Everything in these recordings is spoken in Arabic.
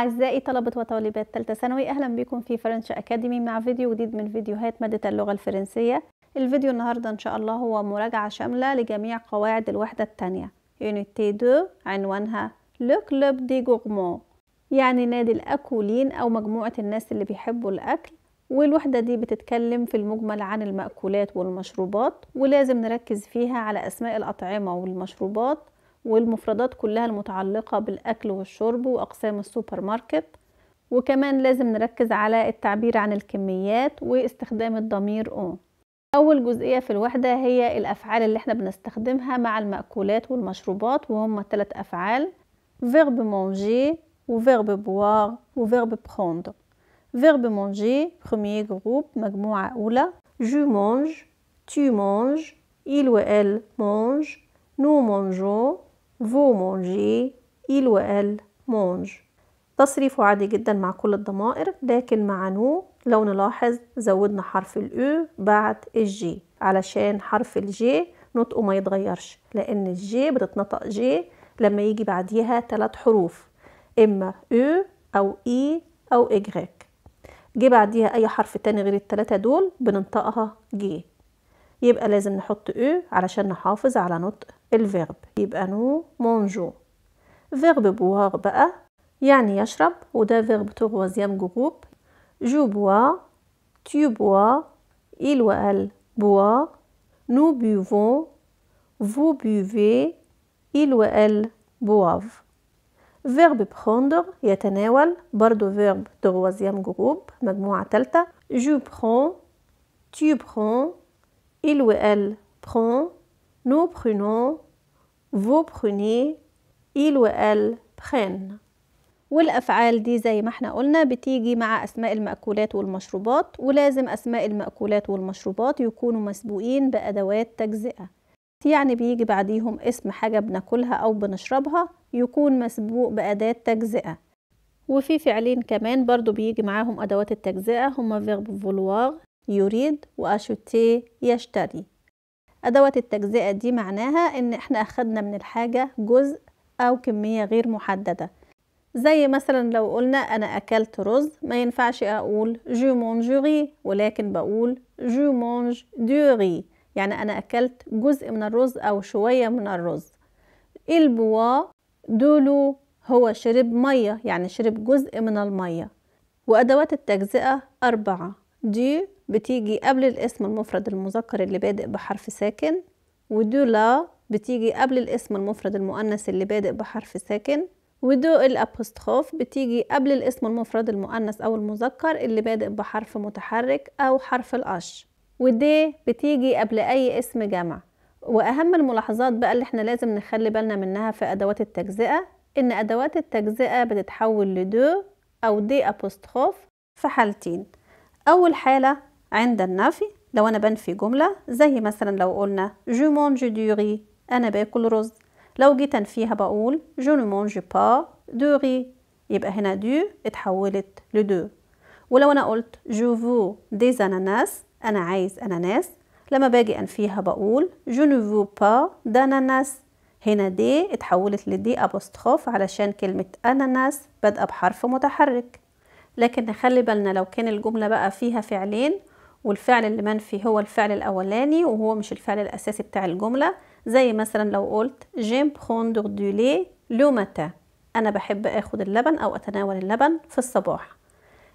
أعزائي طلبة وطالبات ثالثة ثانوي أهلا بكم في فرنش أكاديمي مع فيديو جديد من فيديوهات مادة اللغة الفرنسية الفيديو النهاردة إن شاء الله هو مراجعة شاملة لجميع قواعد الوحدة الثانية يونيتي دو عنوانها لو كلوب دي غورمون يعني نادي الأكولين أو مجموعة الناس اللي بيحبوا الأكل والوحدة دي بتتكلم في المجمل عن المأكولات والمشروبات ولازم نركز فيها على أسماء الأطعمة والمشروبات والمفردات كلها المتعلقة بالأكل والشرب وأقسام السوبر ماركت وكمان لازم نركز على التعبير عن الكميات واستخدام الضمير أو أول جزئية في الوحدة هي الأفعال اللي احنا بنستخدمها مع المأكولات والمشروبات وهم ثلاث أفعال verbe manger وverbe boire وverbe prendre فيرب manger premier groupe مجموعة أولى je mange tu manges il ou elle mange nous mangeons فو مونجي إل وال مونج تصريفه عادي جدا مع كل الضمائر لكن مع نو لو نلاحظ زودنا حرف الأو e بعد الجي علشان حرف الجي نطقه ما يتغيرش لأن الجي بتتنطق جي لما يجي بعديها ثلاث حروف إما e أو e أو إي أو إجريك جي بعديها أي حرف تاني غير التلاتة دول بننطقها جي يبقى لازم نحط او e علشان نحافظ على نطق الفيرب يبقى نو مونجو فيرب بوار بقى يعني يشرب وده فيرب تروازيام جروب جو بوا تيو بوا إل وال بوا نو بيوفون فو بيوفي إل وال بواف فيرب بخوندر يتناول برضو فيرب تروازيام جروب مجموعة تالتة جو برون تيو بخون il ou elle prend, nous prenons, vous prenez, il ou elle prennent والأفعال دي زي ما احنا قلنا بتيجي مع أسماء المأكولات والمشروبات ولازم أسماء المأكولات والمشروبات يكونوا مسبوقين بأدوات تجزئة يعني بيجي بعديهم اسم حاجة بناكلها أو بنشربها يكون مسبوق بأداة تجزئة وفي فعلين كمان برضو بيجي معاهم أدوات التجزئة هما verb vouloir يريد وأشوتي يشتري أدوات التجزئة دي معناها إن إحنا أخدنا من الحاجة جزء أو كمية غير محددة زي مثلا لو قلنا أنا أكلت رز ما ينفعش أقول جو جومونجوري ولكن بقول جو دو دوري يعني أنا أكلت جزء من الرز أو شوية من الرز البوا دولو هو شرب مية يعني شرب جزء من المية وأدوات التجزئة أربعة دي بتيجي قبل الاسم المفرد المذكر اللي بادئ بحرف ساكن ودو لا بتيجي قبل الاسم المفرد المؤنث اللي بادئ بحرف ساكن ودو الأبوستخوف بتيجي قبل الاسم المفرد المؤنث أو المذكر اللي بادئ بحرف متحرك أو حرف الأش ودي بتيجي قبل أي اسم جمع وأهم الملاحظات بقى اللي احنا لازم نخلي بالنا منها في أدوات التجزئة إن أدوات التجزئة بتتحول لدو أو دي أبوستخوف في حالتين أول حالة عند النفي لو أنا بنفي جملة زي مثلا لو قلنا جو مونج دوري أنا باكل رز لو جيت أنفيها بقول جو نو مونج با دوري يبقى هنا دو اتحولت لدو ولو أنا قلت جو فو ديز أناناس أنا عايز أناناس لما باجي أنفيها بقول جو نو فو با داناناس هنا دي اتحولت لدي أبوستخوف علشان كلمة أناناس بادئة بحرف متحرك لكن نخلي بالنا لو كان الجملة بقى فيها فعلين والفعل المنفي هو الفعل الأولاني وهو مش الفعل الأساسي بتاع الجملة زي مثلا لو قلت جيم بخوندر دو لي لو ماتا أنا بحب أخد اللبن أو أتناول اللبن في الصباح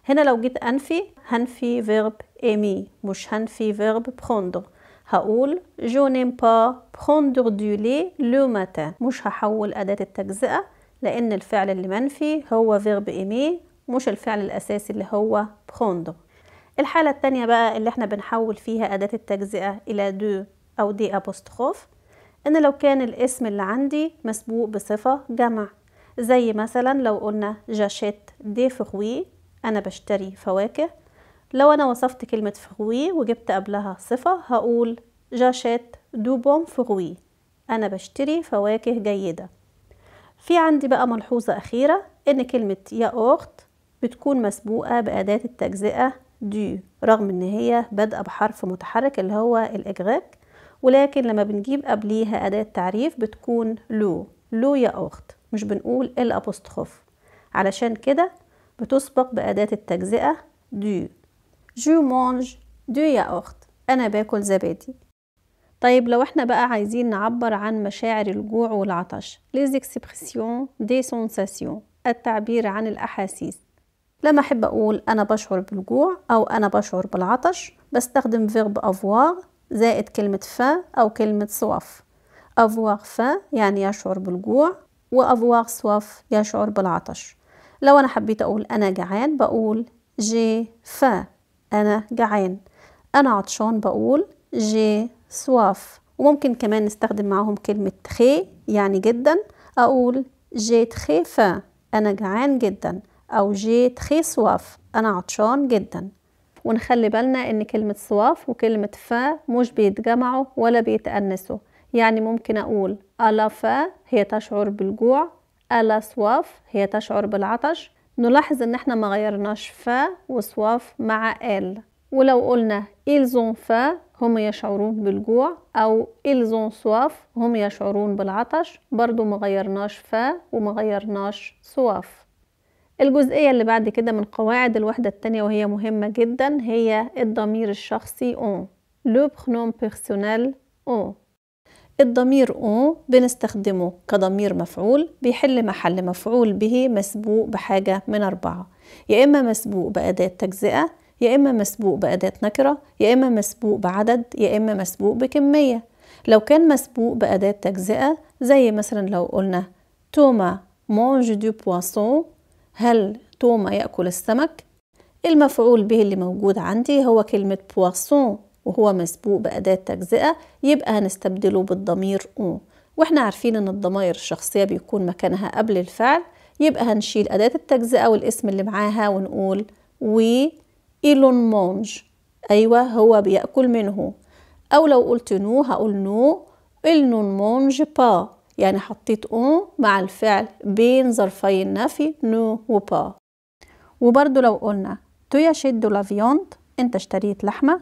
هنا لو جيت أنفي هنفي فيرب إيمي مش هنفي فيرب بخوندر هقول جو نيم با بخوندر دو لي لو ماتا مش هحول أداة التجزئة لأن الفعل اللي منفي هو فيرب إيمي مش الفعل الأساسي اللي هو بخوندر الحالة التانية بقى اللي احنا بنحول فيها أداة التجزئة إلى دو أو دي أبوستخوف إن لو كان الاسم اللي عندي مسبوق بصفة جمع زي مثلا لو قلنا جاشيت دي فخوي أنا بشتري فواكه لو أنا وصفت كلمة فخوي وجبت قبلها صفة هقول جاشيت دو بوم فخوي أنا بشتري فواكه جيدة في عندي بقى ملحوظة أخيرة إن كلمة يا أخت بتكون مسبوقة بأداة التجزئة دي رغم ان هي بادئه بحرف متحرك اللي هو الاجغاج ولكن لما بنجيب قبليها اداه تعريف بتكون لو لو يا اخت مش بنقول الابوستخوف علشان كده بتسبق باداه التجزئه دي جو مونج دو يا اخت انا باكل زبادي طيب لو احنا بقى عايزين نعبر عن مشاعر الجوع والعطش les دي سونساسيون التعبير عن الاحاسيس لما أحب أقول أنا بشعر بالجوع أو أنا بشعر بالعطش بستخدم فيرب أفواغ زائد كلمة فا أو كلمة صواف أفواغ فا يعني يشعر بالجوع وأفواغ صواف يشعر بالعطش لو أنا حبيت أقول أنا جعان بقول جي فا أنا جعان أنا عطشان بقول جي صواف وممكن كمان نستخدم معاهم كلمة تخي يعني جدا أقول جي تخي فا أنا جعان جدا أو جي تخي سواف أنا عطشان جدا ونخلي بالنا إن كلمة سواف وكلمة فا مش بيتجمعوا ولا بيتأنسوا يعني ممكن أقول ألا فا هي تشعر بالجوع ألا سواف هي تشعر بالعطش نلاحظ إن إحنا ما غيرناش فا وسواف مع آل ولو قلنا إلزون فا هم يشعرون بالجوع أو إلزون سواف هم يشعرون بالعطش برضو مغيرناش فا ومغيرناش سواف الجزئية اللي بعد كده من قواعد الوحدة التانية وهي مهمة جدا هي الضمير الشخصي او لو pronom personnel او الضمير او بنستخدمه كضمير مفعول بيحل محل مفعول به مسبوق بحاجة من أربعة يا إما مسبوق بأداة تجزئة يا إما مسبوق بأداة نكرة يا إما مسبوق بعدد يا إما مسبوق بكمية لو كان مسبوق بأداة تجزئة زي مثلا لو قلنا توما مونج دو بواسون هل توما يأكل السمك؟ المفعول به اللي موجود عندي هو كلمة بواسون وهو مسبوق بأداة تجزئة يبقى هنستبدله بالضمير أو واحنا عارفين ان الضمائر الشخصية بيكون مكانها قبل الفعل يبقى هنشيل أداة التجزئة والاسم اللي معاها ونقول وي إيلون مونج أيوة هو بيأكل منه أو لو قلت نو هقول نو إيلون مونج با يعني حطيت اون مع الفعل بين ظرفي النفي نو وبا وبرضو لو قلنا تو يشد فيوند انت اشتريت لحمة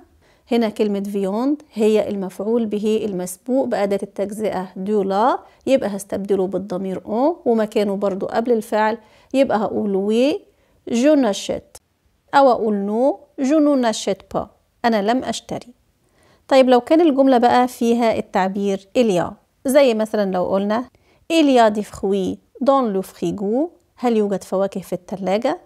هنا كلمة فيوند هي المفعول به المسبوق بأداة التجزئة دو لا يبقى هستبدله بالضمير اون ومكانه برضو قبل الفعل يبقى هقول وي جو نشت أو أقول نو جو نو نشت با أنا لم أشتري طيب لو كان الجملة بقى فيها التعبير إليا زي مثلا لو قلنا il y a des fruits dans le frigo هل يوجد فواكه في التلاجة؟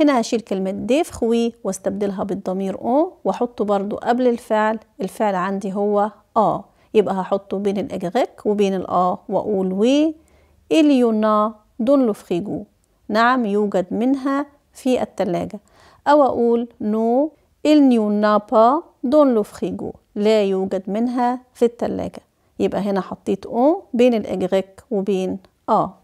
هنا هشيل كلمة دي فخوي واستبدلها بالضمير أو واحطه برضو قبل الفعل الفعل عندي هو اه يبقى هحطه بين الاجغك وبين الاه واقول وي إيه اليونا دون لو فخيجو نعم يوجد منها في التلاجة او اقول نو il n'y en a لا يوجد منها في التلاجة يبقى هنا حطيت او بين الاجريك وبين اه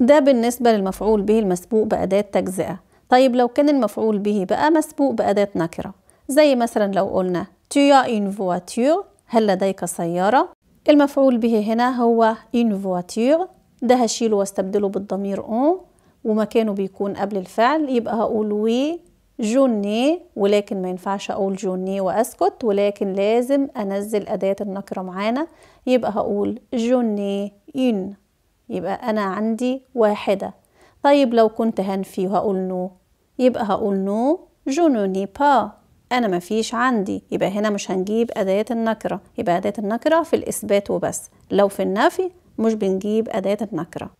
ده بالنسبة للمفعول به المسبوق بأداة تجزئة طيب لو كان المفعول به بقى مسبوق بأداة نكرة زي مثلا لو قلنا tu as une voiture هل لديك سيارة المفعول به هنا هو une voiture ده هشيله واستبدله بالضمير اون ومكانه بيكون قبل الفعل يبقى هقول وي جوني ولكن ما ينفعش اقول جوني واسكت ولكن لازم انزل اداة النكرة معانا يبقى هقول جوني ين يبقى انا عندي واحدة طيب لو كنت هنفي وهقول نو يبقى هقول نو جونوني با انا ما فيش عندي يبقى هنا مش هنجيب اداة النكرة يبقى اداة النكرة في الاثبات وبس لو في النفي مش بنجيب اداة النكرة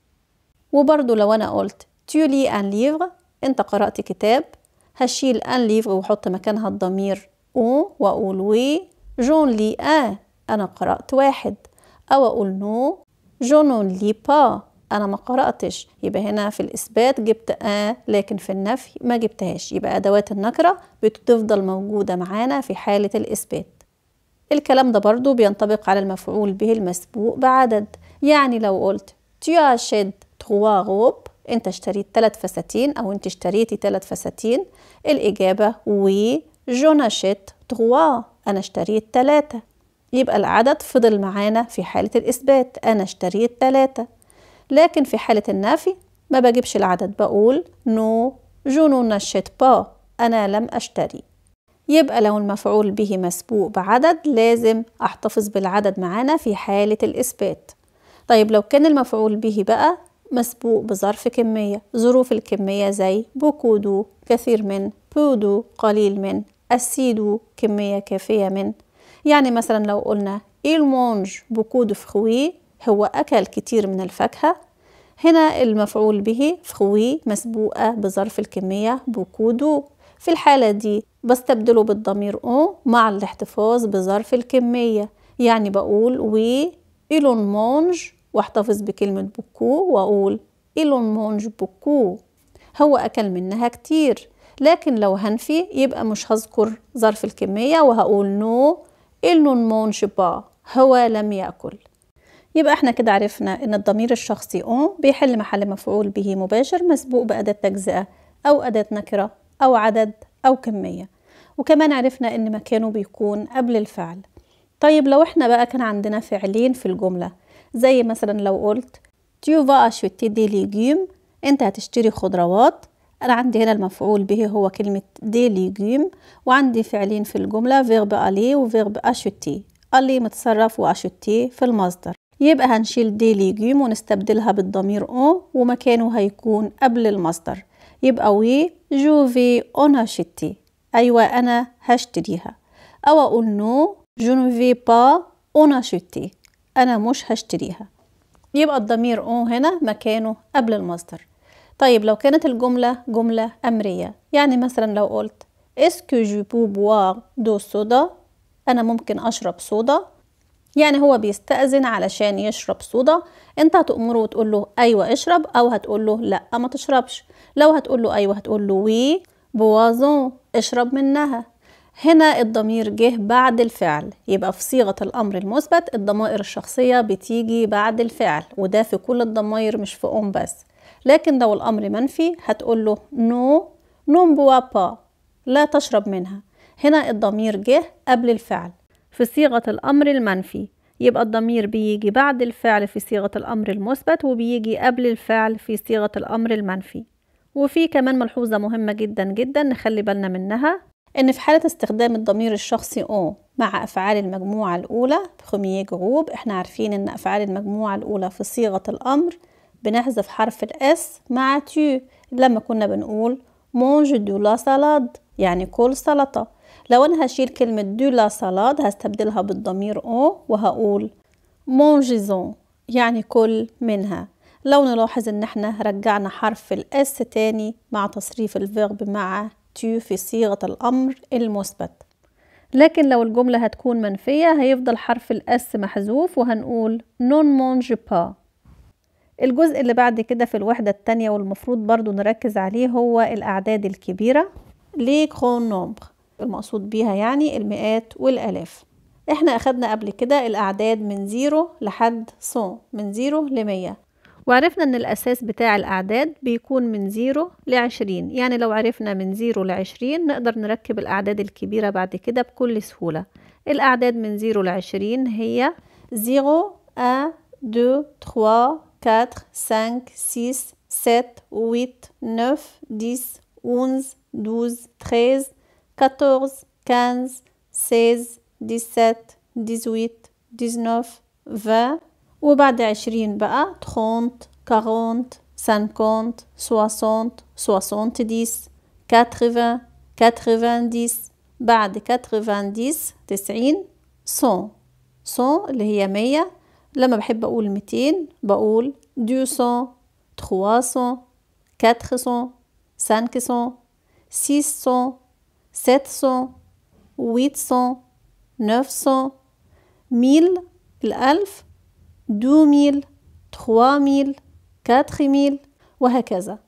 وبرضو لو انا قلت تولي أن ليفغ انت قرأت كتاب هشيل ان ليفغ وحط مكانها الضمير او واقول وي جون لي ان انا قرأت واحد او اقول نو جون لي با انا ما قرأتش يبقى هنا في الإثبات جبت آ آه لكن في النفي ما جبتهاش يبقى أدوات النكرة بتفضل موجودة معانا في حالة الإثبات الكلام ده برضو بينطبق على المفعول به المسبوق بعدد يعني لو قلت tu achètes trois robes انت اشتريت ثلاث فساتين او انت اشتريتي ثلاث فساتين الاجابه وي اشيت تغوا انا اشتريت ثلاثه يبقى العدد فضل معانا في حاله الاثبات انا اشتريت ثلاثه لكن في حاله النفي ما بجيبش العدد بقول نو جونو نشيت با انا لم اشتري يبقى لو المفعول به مسبوق بعدد لازم احتفظ بالعدد معانا في حاله الاثبات طيب لو كان المفعول به بقى مسبوق بظرف كمية ظروف الكمية زي بوكودو كثير من بودو قليل من أسيدو كمية كافية من يعني مثلا لو قلنا إيل مونج بوكودو فخوي هو أكل كتير من الفاكهة هنا المفعول به فخوي مسبوقة بظرف الكمية بوكودو في الحالة دي بستبدله بالضمير أو مع الاحتفاظ بظرف الكمية يعني بقول وي إيلون مونج واحتفظ بكلمة بوكو وأقول إيلون مونج بوكو هو أكل منها كتير لكن لو هنفي يبقى مش هذكر ظرف الكمية وهقول نو إيلون مونج با هو لم يأكل يبقى احنا كده عرفنا ان الضمير الشخصي اون بيحل محل مفعول به مباشر مسبوق بأداة تجزئة أو أداة نكرة أو عدد أو كمية وكمان عرفنا ان مكانه بيكون قبل الفعل طيب لو احنا بقى كان عندنا فعلين في الجملة زي مثلا لو قلت تيو فا acheter دي ليجيم انت هتشتري خضروات انا عندي هنا المفعول به هو كلمة دي ليجيم وعندي فعلين في الجملة فيرب الي وفيرب اشوتي الي متصرف واشوتي في المصدر يبقى هنشيل دي ليجيم ونستبدلها بالضمير او ومكانه هيكون قبل المصدر يبقى وي جو في اون اشتي ايوه انا هشتريها او اقول نو جو في با اون اشتي أنا مش هشتريها يبقى الضمير أو هنا مكانه قبل المصدر طيب لو كانت الجملة جملة أمرية يعني مثلا لو قلت اسكو جو بو بواغ دو صودا أنا ممكن أشرب صودا يعني هو بيستأذن علشان يشرب صودا انت هتأمره وتقول له أيوة اشرب أو هتقول له لأ ما تشربش لو هتقول له أيوة هتقول له وي بوازون اشرب منها هنا الضمير جه بعد الفعل يبقى في صيغة الأمر المثبت الضمائر الشخصية بتيجي بعد الفعل وده في كل الضمائر مش في أم بس لكن لو الأمر منفي هتقول له نو نوم بوا با لا تشرب منها هنا الضمير جه قبل الفعل في صيغة الأمر المنفي يبقى الضمير بيجي بعد الفعل في صيغة الأمر المثبت وبيجي قبل الفعل في صيغة الأمر المنفي وفي كمان ملحوظة مهمة جدا جدا نخلي بالنا منها إن في حالة استخدام الضمير الشخصي أو مع أفعال المجموعة الأولى بخمية جروب إحنا عارفين إن أفعال المجموعة الأولى في صيغة الأمر بنحذف حرف الأس مع تي لما كنا بنقول مونج دو لا سالاد يعني كل سلطة لو أنا هشيل كلمة دو لا سالاد هستبدلها بالضمير أو وهقول مونجيزون يعني كل منها لو نلاحظ إن إحنا رجعنا حرف الأس تاني مع تصريف الفيرب مع تو في صيغة الأمر المثبت لكن لو الجملة هتكون منفية هيفضل حرف الأس محذوف وهنقول non mange pas الجزء اللي بعد كده في الوحدة التانية والمفروض برضو نركز عليه هو الأعداد الكبيرة les grands nombres المقصود بيها يعني المئات والألاف احنا أخدنا قبل كده الأعداد من زيرو لحد 100 من زيرو لمية وعرفنا ان الاساس بتاع الاعداد بيكون من 0 ل 20 يعني لو عرفنا من 0 ل 20 نقدر نركب الاعداد الكبيره بعد كده بكل سهوله الاعداد من 0 ل 20 هي 0 1 2 3 4 5 6 7 8 9 10 11 12 13 14 15 16 17 18 19 20 وبعد عشرين بقى تخونت كارونت سانكونت سواسونت سواسونت ديس كاترفان كاترفان ديس بعد كاترفان ديس تسعين سون سون اللي هي مية لما بحب أقول ميتين بقول دو سون تخوا سون كاتر سون سانك سون سيس سون ست سون ويت سون نوف سون ميل الألف ميل 3000 4000 وهكذا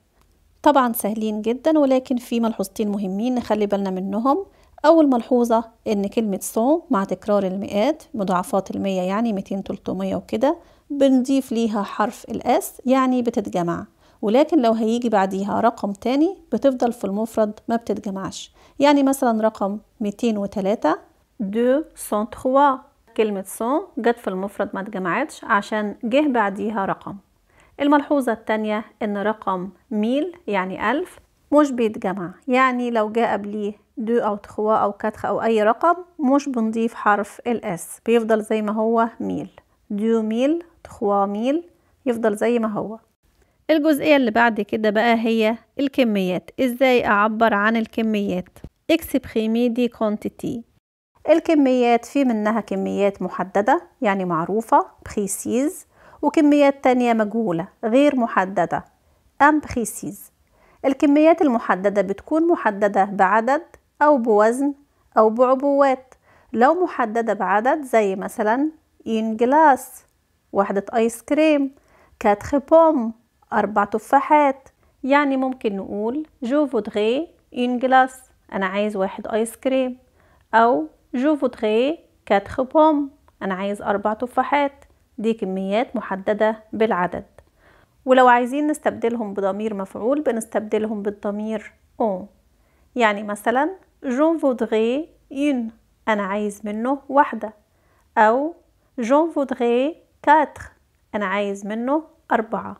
طبعا سهلين جدا ولكن في ملحوظتين مهمين نخلي بالنا منهم أول ملحوظة إن كلمة سون مع تكرار المئات مضاعفات المية يعني 200 300 وكده بنضيف ليها حرف الأس يعني بتتجمع ولكن لو هيجي بعديها رقم تاني بتفضل في المفرد ما بتتجمعش يعني مثلا رقم 203 203 كلمة سون جت في المفرد ما تجمعتش عشان جه بعديها رقم الملحوظة التانية إن رقم ميل يعني ألف مش بيتجمع يعني لو جاء قبليه دو أو تخوا أو كتخ أو أي رقم مش بنضيف حرف الإس بيفضل زي ما هو ميل دو ميل تخوا ميل يفضل زي ما هو الجزئية اللي بعد كده بقى هي الكميات ازاي أعبر عن الكميات اكسبريمي دي كونتيتي الكميات في منها كميات محددة يعني معروفة بخيسيز وكميات تانية مجهولة غير محددة أم بخيسيز الكميات المحددة بتكون محددة بعدد أو بوزن أو بعبوات لو محددة بعدد زي مثلا إين جلاس وحدة آيس كريم كاتخ بوم أربع تفاحات يعني ممكن نقول جو فودغي إين جلاس أنا عايز واحد آيس كريم أو جو فودري كاتخ بوم أنا عايز أربع تفاحات دي كميات محددة بالعدد ولو عايزين نستبدلهم بضمير مفعول بنستبدلهم بالضمير اون يعني مثلا جون فودغي ين أنا عايز منه واحدة أو جون فودغي كاتر أنا عايز منه أربعة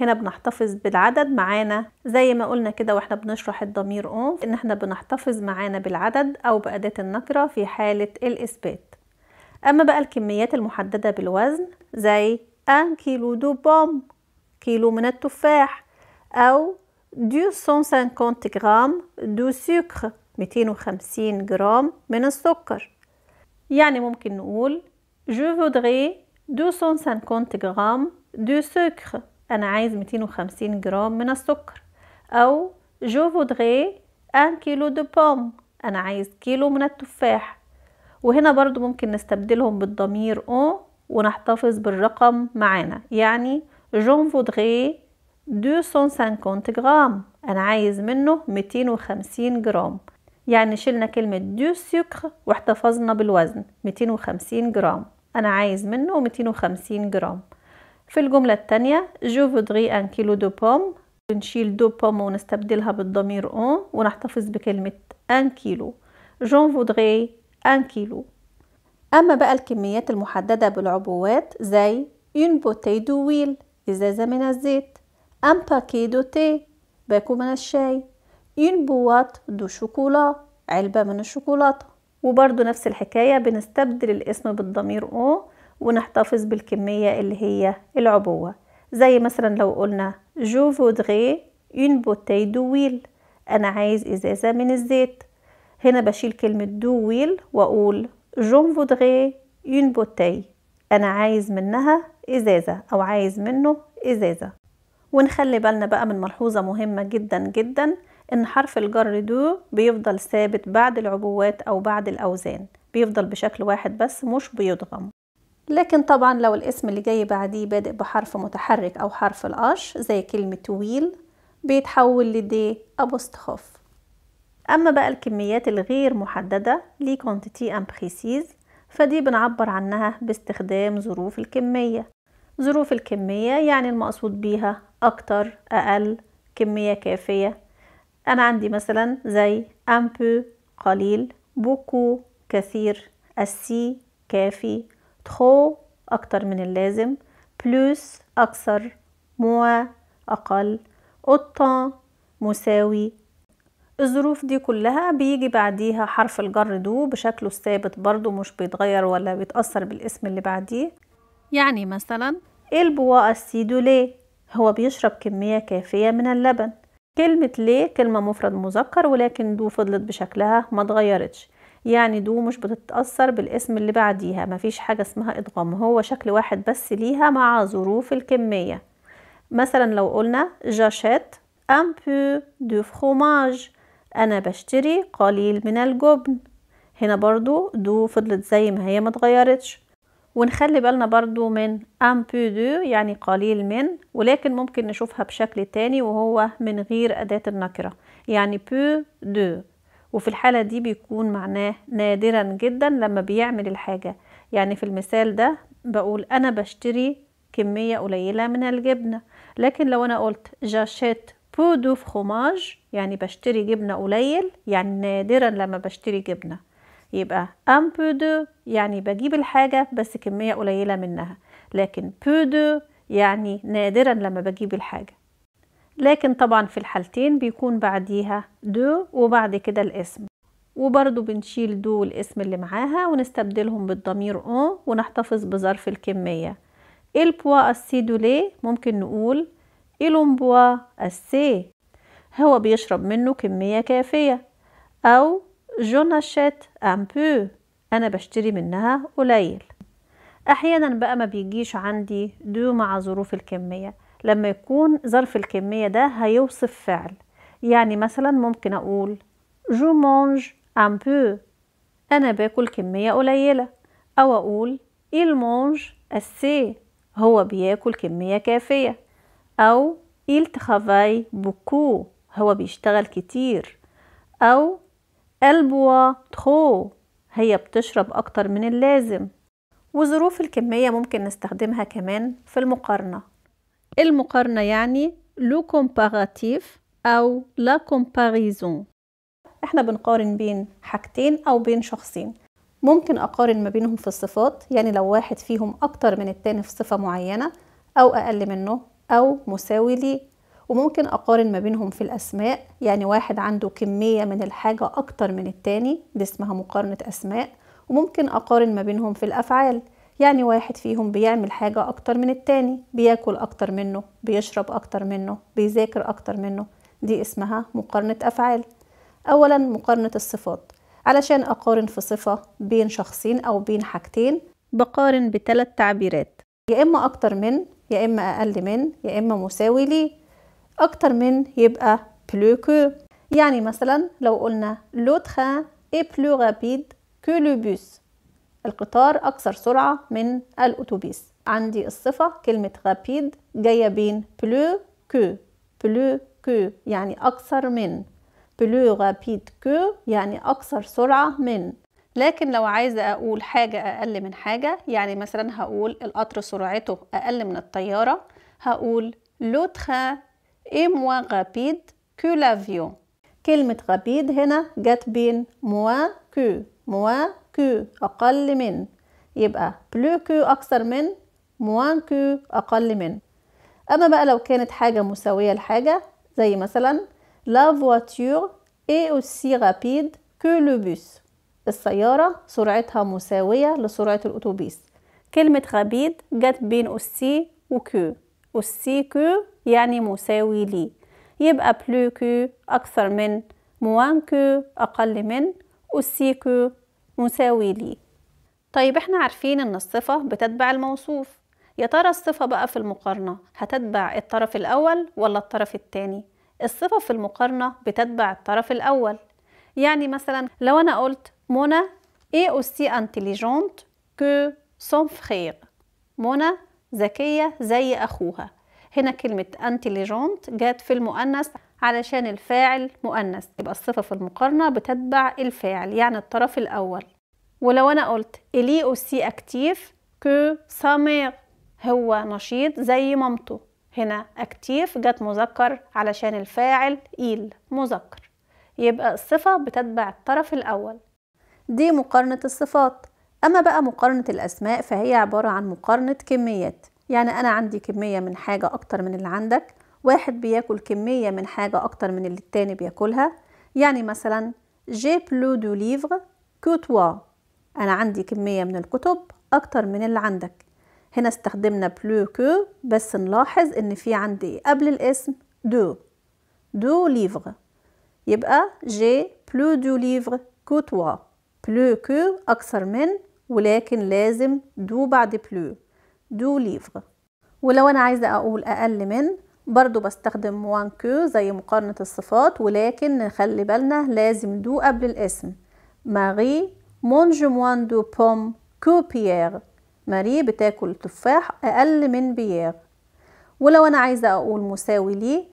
هنا بنحتفظ بالعدد معانا زي ما قلنا كده واحنا بنشرح الضمير اون ان احنا بنحتفظ معانا بالعدد او بأداة النكرة في حالة الإثبات أما بقى الكميات المحددة بالوزن زي ان كيلو دو بوم كيلو من التفاح أو 250 جرام دو سكر 250 جرام من السكر يعني ممكن نقول je voudrais 250 جرام دو سكر أنا عايز 250 جرام من السكر أو جو فودغي أن كيلو دو بوم أنا عايز كيلو من التفاح وهنا برضو ممكن نستبدلهم بالضمير او ونحتفظ بالرقم معانا يعني جون فودغي 250 جرام أنا عايز منه 250 جرام يعني شلنا كلمة دو سكر واحتفظنا بالوزن 250 جرام أنا عايز منه 250 جرام في الجملة الثانية جو فودري ان كيلو دو بوم بنشيل دو بوم ونستبدلها بالضمير اون ونحتفظ بكلمة ان كيلو جون فودري ان كيلو أما بقى الكميات المحددة بالعبوات زي بوتي دو ويل إزازة من الزيت ان باكي دو تي باكو من الشاي اون بوات دو شوكولا علبة من الشوكولاتة وبرضو نفس الحكاية بنستبدل الاسم بالضمير اون ونحتفظ بالكمية اللي هي العبوة زي مثلا لو قلنا جو فودغي اون بوتاي دويل انا عايز ازازة من الزيت هنا بشيل كلمة دويل واقول جون فودغي اون بوتاي انا عايز منها ازازة او عايز منه ازازة ونخلي بالنا بقى من ملحوظة مهمة جدا جدا ان حرف الجر دو بيفضل ثابت بعد العبوات او بعد الاوزان بيفضل بشكل واحد بس مش بيضغم لكن طبعا لو الاسم اللي جاي بعديه بادئ بحرف متحرك أو حرف الأش زي كلمة ويل بيتحول لدي أبوستخوف أما بقى الكميات الغير محددة لي كونتيتي امبريسيز فدي بنعبر عنها باستخدام ظروف الكمية ظروف الكمية يعني المقصود بيها أكتر أقل كمية كافية أنا عندي مثلا زي امبو قليل بوكو كثير السي كافي تخو أكتر من اللازم بلوس أكثر موا أقل الطان مساوي الظروف دي كلها بيجي بعديها حرف الجر دو بشكله الثابت برضو مش بيتغير ولا بيتأثر بالاسم اللي بعديه يعني مثلا البوا السيدو ليه هو بيشرب كمية كافية من اللبن كلمة ليه كلمة مفرد مذكر ولكن دو فضلت بشكلها ما تغيرتش يعني دو مش بتتأثر بالاسم اللي بعديها مفيش حاجة اسمها إدغام هو شكل واحد بس ليها مع ظروف الكمية مثلا لو قلنا جاشيت ان بو دو فروماج أنا بشتري قليل من الجبن هنا برضو دو فضلت زي ما هي ما اتغيرتش ونخلي بالنا برضو من ان بو دو يعني قليل من ولكن ممكن نشوفها بشكل تاني وهو من غير أداة النكرة يعني بو دو وفي الحالة دي بيكون معناه نادرا جدا لما بيعمل الحاجة يعني في المثال ده بقول أنا بشتري كمية قليلة من الجبنة لكن لو أنا قلت جاشيت بو دو فخوماج يعني بشتري جبنة قليل يعني نادرا لما بشتري جبنة يبقى أم بو دو يعني بجيب الحاجة بس كمية قليلة منها لكن بو دو يعني نادرا لما بجيب الحاجة لكن طبعا في الحالتين بيكون بعديها دو وبعد كده الاسم وبرضو بنشيل دو والاسم اللي معاها ونستبدلهم بالضمير او ونحتفظ بظرف الكمية البوا السي دولي ممكن نقول الومبوا السي هو بيشرب منه كمية كافية أو أن أمبو أنا بشتري منها قليل أحيانا بقى ما بيجيش عندي دو مع ظروف الكمية لما يكون ظرف الكمية ده هيوصف فعل يعني مثلا ممكن أقول جو مونج ان بو أنا باكل كمية قليلة أو أقول il mange assez هو بياكل كمية كافية أو il travaille beaucoup هو بيشتغل كتير أو elle boit trop هي بتشرب أكتر من اللازم وظروف الكمية ممكن نستخدمها كمان في المقارنة المقارنة يعني لو كومباراتيف أو لا كومباريزون احنا بنقارن بين حاجتين أو بين شخصين ممكن أقارن ما بينهم في الصفات يعني لو واحد فيهم أكتر من التاني في صفة معينة أو أقل منه أو مساوي ليه وممكن أقارن ما بينهم في الأسماء يعني واحد عنده كمية من الحاجة أكتر من التاني دي اسمها مقارنة أسماء وممكن أقارن ما بينهم في الأفعال يعني واحد فيهم بيعمل حاجة أكتر من التاني بياكل أكتر منه بيشرب أكتر منه بيذاكر أكتر منه دي اسمها مقارنة أفعال أولا مقارنة الصفات علشان أقارن في صفة بين شخصين أو بين حاجتين بقارن بثلاث تعبيرات يا إما أكتر من يا إما أقل من يا إما مساوي ليه أكتر من يبقى بلوكو يعني مثلا لو قلنا لوتخا اي بلو رابيد كو لو بوس القطار أكثر سرعة من الأتوبيس عندي الصفة كلمة غابيد جاية بين بلو كو بلو كو يعني أكثر من بلو رابيد كو يعني أكثر سرعة من لكن لو عايزة أقول حاجة أقل من حاجة يعني مثلا هقول القطر سرعته أقل من الطيارة هقول لو تخا إي موا غابيد كو لافيون كلمة غابيد هنا جت بين موا كو موا كو أقل من يبقى بلو كو أكثر من موان كو أقل من أما بقى لو كانت حاجة مساوية لحاجة زي مثلا لا voiture est aussi rapide كو لو بوس السيارة سرعتها مساوية لسرعة الأتوبيس كلمة غبيد جت بين أوسي وكو أوسي كو يعني مساوي لي يبقى بلو كو أكثر من موان كو أقل من أوسي كو مساوي ليه طيب احنا عارفين ان الصفة بتتبع الموصوف يا ترى الصفة بقى في المقارنة هتتبع الطرف الأول ولا الطرف التاني الصفة في المقارنة بتتبع الطرف الأول يعني مثلا لو أنا قلت منى اي aussi انتليجونت كو سون فخير منى ذكية زي أخوها هنا كلمة انتليجونت جت في المؤنث علشان الفاعل مؤنث يبقى الصفة في المقارنة بتتبع الفاعل يعني الطرف الأول ولو أنا قلت إلي أوسي أكتيف كو سامير هو نشيط زي مامته هنا أكتيف جت مذكر علشان الفاعل إيل مذكر يبقى الصفة بتتبع الطرف الأول دي مقارنة الصفات أما بقى مقارنة الأسماء فهي عبارة عن مقارنة كميات يعني أنا عندي كمية من حاجة أكتر من اللي عندك واحد بياكل كمية من حاجة أكتر من اللي التاني بياكلها يعني مثلا جي بلو دو ليفغ كو توا أنا عندي كمية من الكتب أكتر من اللي عندك هنا استخدمنا بلو كو بس نلاحظ إن في عندي قبل الاسم دو دو ليفغ يبقى جي بلو دو ليفغ كو توا بلو كو أكثر من ولكن لازم دو بعد بلو دو ليفغ ولو أنا عايزة أقول أقل من برضو بستخدم وان كيو زي مقارنة الصفات ولكن نخلي بالنا لازم دو قبل الاسم ماري مونج موان دو بوم كو بيير ماري بتاكل تفاح أقل من بيير ولو أنا عايزة أقول مساوي ليه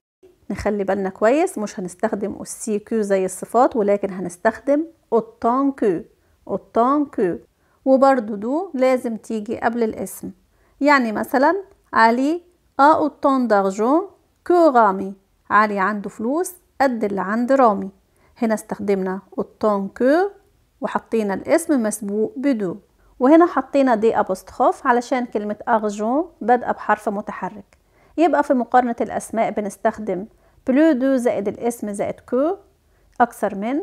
نخلي بالنا كويس مش هنستخدم السي كيو زي الصفات ولكن هنستخدم اوتان كيو اوتان كيو وبرضو دو لازم تيجي قبل الاسم يعني مثلا علي أ آه، أوتون دارجون كو رامي علي عنده فلوس قد اللي عند رامي هنا استخدمنا أوتون كو وحطينا الاسم مسبوق بدو وهنا حطينا دي أبوستخوف علشان كلمة أرجون بادئة بحرف متحرك يبقى في مقارنة الأسماء بنستخدم بلو دو زائد الاسم زائد كو أكثر من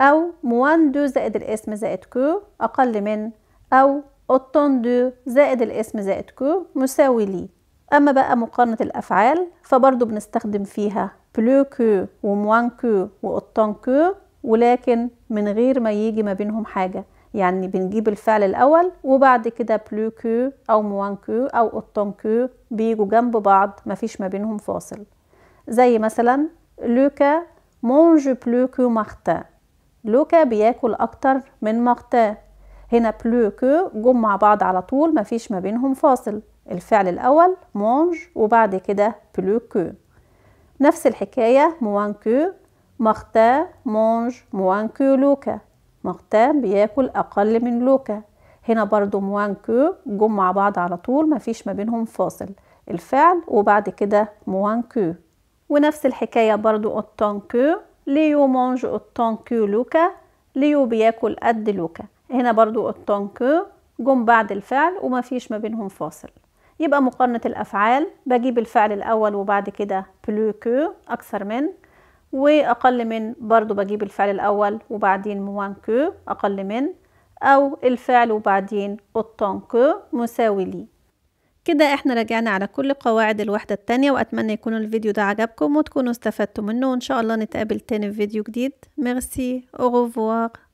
أو موان دو زائد الاسم زائد كو أقل من أو أوتون دو زائد الاسم زائد كو مساوي ليه أما بقى مقارنة الأفعال فبرضو بنستخدم فيها بلو كو وموان كو وأوتان كو ولكن من غير ما يجي ما بينهم حاجة يعني بنجيب الفعل الأول وبعد كده بلو كو أو موان كو أو أوتان كو بيجوا جنب بعض مفيش ما بينهم فاصل زي مثلا لوكا مونج بلو كو مارتان لوكا بياكل أكتر من مارتان هنا بلو كو جم مع بعض على طول مفيش ما بينهم فاصل الفعل الأول مونج وبعد كده بلو كو نفس الحكاية موان كو مختام مونج موان كو لوكا مختا بياكل أقل من لوكا هنا برضو موان كو جم مع بعض على طول مفيش ما بينهم فاصل الفعل وبعد كده موان كو ونفس الحكاية برضو اوتون كو ليو مونج اوتون كو لوكا ليو بياكل قد لوكا هنا برضو اوتون كو جم بعد الفعل ومفيش ما بينهم فاصل يبقى مقارنة الأفعال بجيب الفعل الأول وبعد كده بلو كو أكثر من وأقل من برضو بجيب الفعل الأول وبعدين موان كو أقل من أو الفعل وبعدين أوتون كو مساوي لي كده احنا راجعنا على كل قواعد الوحدة التانية وأتمنى يكون الفيديو ده عجبكم وتكونوا استفدتوا منه وإن شاء الله نتقابل تاني في فيديو جديد ميرسي أوغوفوار